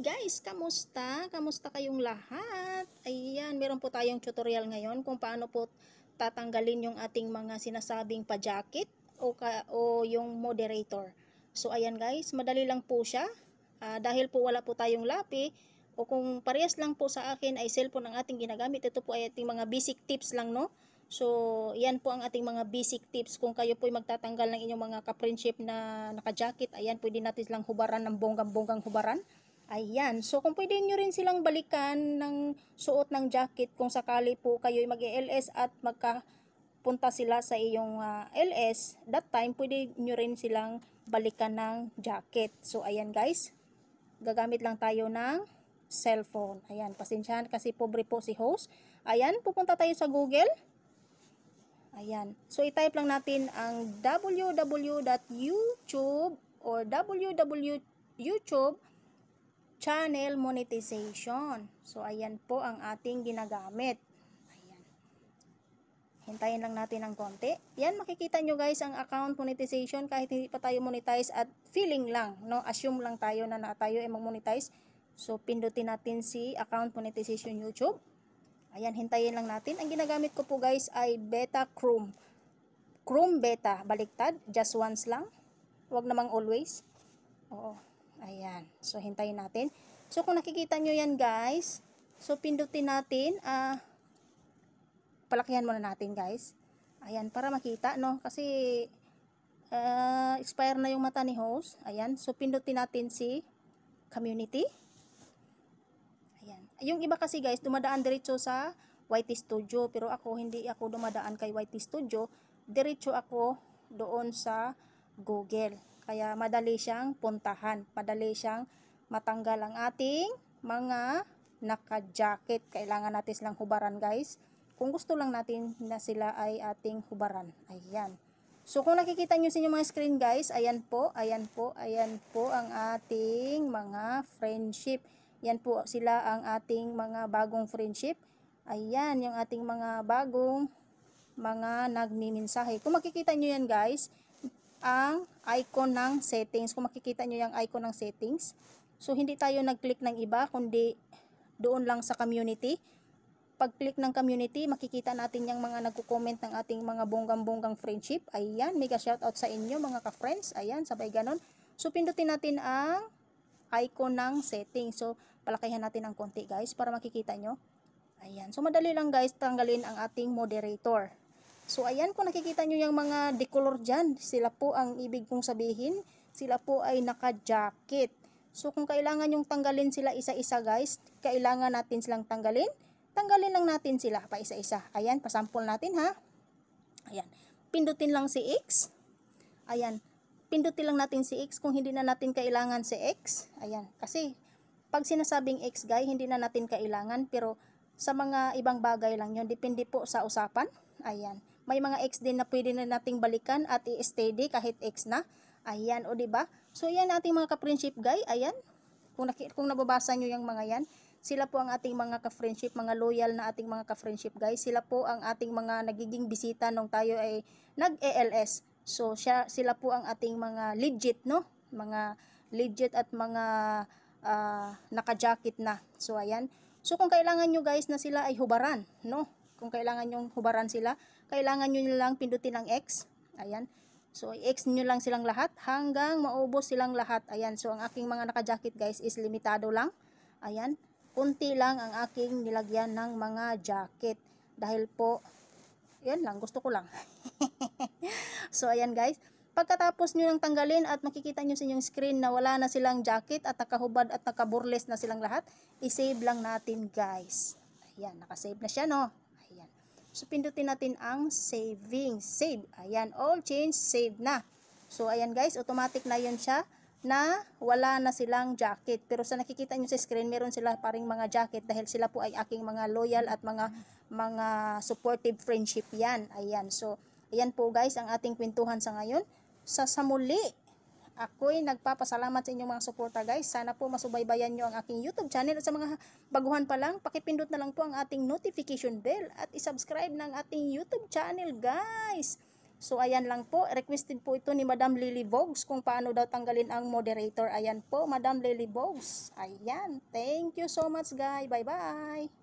guys! Kamusta? Kamusta kayong lahat? Ayan, meron po tayong tutorial ngayon kung paano po tatanggalin yung ating mga sinasabing pa-jacket o, ka, o yung moderator. So ayan guys, madali lang po siya. Uh, dahil po wala po tayong lapi o kung parehas lang po sa akin ay cellphone ang ating ginagamit. Ito po ay ating mga basic tips lang no. So, yan po ang ating mga basic tips. Kung kayo po ay magtatanggal ng inyong mga kaprinship na naka-jacket, ayan, pwede natin lang hubaran ng bonggang-bonggang hubaran. Ayan. So, kung pwede nyo rin silang balikan ng suot ng jacket kung sakali po kayo mag-LS at magkapunta sila sa iyong uh, ah, LS, that time, pwede nyo rin silang balikan ng jacket. So, ayan guys. Gagamit lang tayo ng cellphone. Ayan. Pasensyahan kasi pobre po si host. Ayan. Pupunta tayo sa Google. Ayan. So, itype lang natin ang www.youtube or www.youtube.com channel monetization. So, ayan po ang ating ginagamit. Ayan. Hintayin lang natin ng konti. Yan, makikita nyo guys ang account monetization kahit hindi pa tayo monetize at feeling lang, no? Assume lang tayo na, na tayo ay mag-monetize. So, pindutin natin si account monetization YouTube. Ayan, hintayin lang natin. Ang ginagamit ko po guys ay beta Chrome. Chrome beta, baliktad, just once lang. wag namang always. Oo. Ayan. So, hintayin natin. So, kung nakikita nyo yan, guys. So, pindutin natin. Uh, ah, palakihan muna natin, guys. Ayan, para makita, no? Kasi, uh, expire na yung mata ni host. Ayan. So, pindutin natin si community. Ayan. Yung iba kasi, guys, dumadaan diretso sa White Studio. Pero ako, hindi ako dumadaan kay White Studio. Diretso ako doon sa Google. Kaya madali siyang puntahan, madali siyang matanggal ang ating mga naka-jacket. Kailangan natin silang hubaran guys. Kung gusto lang natin na sila ay ating hubaran. Ayan. So kung nakikita nyo sa inyong mga screen guys, ayan po, ayan po, ayan po ang ating mga friendship. Yan po sila ang ating mga bagong friendship. Ayan yung ating mga bagong mga nagmiminsahe. Kung makikita nyo yan guys, ang icon ng settings. Kung makikita nyo yung icon ng settings. So, hindi tayo nag-click ng iba, kundi doon lang sa community. Pag-click ng community, makikita natin yung mga nagko-comment ng ating mga bonggang-bonggang friendship. Ayan, mega shoutout sa inyo mga ka-friends. Ayan, sabay ganon. So, pindutin natin ang icon ng settings. So, palakihan natin ang konti guys para makikita nyo. Ayan. So, madali lang guys, tanggalin ang ating moderator. So, ayan kung nakikita nyo yung mga decolor dyan, sila po ang ibig kong sabihin, sila po ay naka-jacket. So, kung kailangan yung tanggalin sila isa-isa guys, kailangan natin silang tanggalin, tanggalin lang natin sila pa isa-isa. Ayan, pasample natin ha. Ayan, pindutin lang si X. Ayan, pindutin lang natin si X kung hindi na natin kailangan si X. Ayan, kasi pag sinasabing X guy, hindi na natin kailangan, pero sa mga ibang bagay lang yon depende po sa usapan. Ayan. May mga X din na pwede na nating balikan at i-steady kahit X na. Ayan, o di ba? So, yan ating mga ka-friendship guys. Ayan. Kung, kung nababasa niyo yung mga yan, sila po ang ating mga ka-friendship, mga loyal na ating mga ka-friendship guys. Sila po ang ating mga nagiging bisita nung tayo ay nag-ALS. So, siya, sila po ang ating mga legit, no? Mga legit at mga uh, naka-jacket na. So, ayan. So, kung kailangan nyo guys na sila ay hubaran, no? Kung kailangan yung hubaran sila, kailangan nyo lang pindutin ang X. Ayan. So, i-X nyo lang silang lahat hanggang maubos silang lahat. Ayan. So, ang aking mga naka-jacket guys is limitado lang. Ayan. Kunti lang ang aking nilagyan ng mga jacket. Dahil po, yan lang. Gusto ko lang. so, ayan guys. Pagkatapos nyo nang tanggalin at makikita nyo sa inyong screen na wala na silang jacket at nakahubad at nakaburles na silang lahat, isave lang natin guys. Ayan, nakasave na siya no. Ayan. So, pindutin natin ang savings. Save. Ayan. All change, save na. So, ayan guys. Automatic na yon siya na wala na silang jacket. Pero sa nakikita nyo sa screen, meron sila paring mga jacket dahil sila po ay aking mga loyal at mga mga supportive friendship yan. Ayan. So, ayan po guys ang ating kwentuhan sa ngayon. Sa, sa ako'y nagpapasalamat sa inyong mga suporta guys. Sana po masubaybayan nyo ang aking YouTube channel at sa mga baguhan pa lang, pakipindot na lang po ang ating notification bell at isubscribe ng ating YouTube channel guys. So ayan lang po, requested po ito ni Madam Lily Vogues kung paano daw tanggalin ang moderator. Ayan po, Madam Lily Vogues. Ayan, thank you so much guys. Bye bye.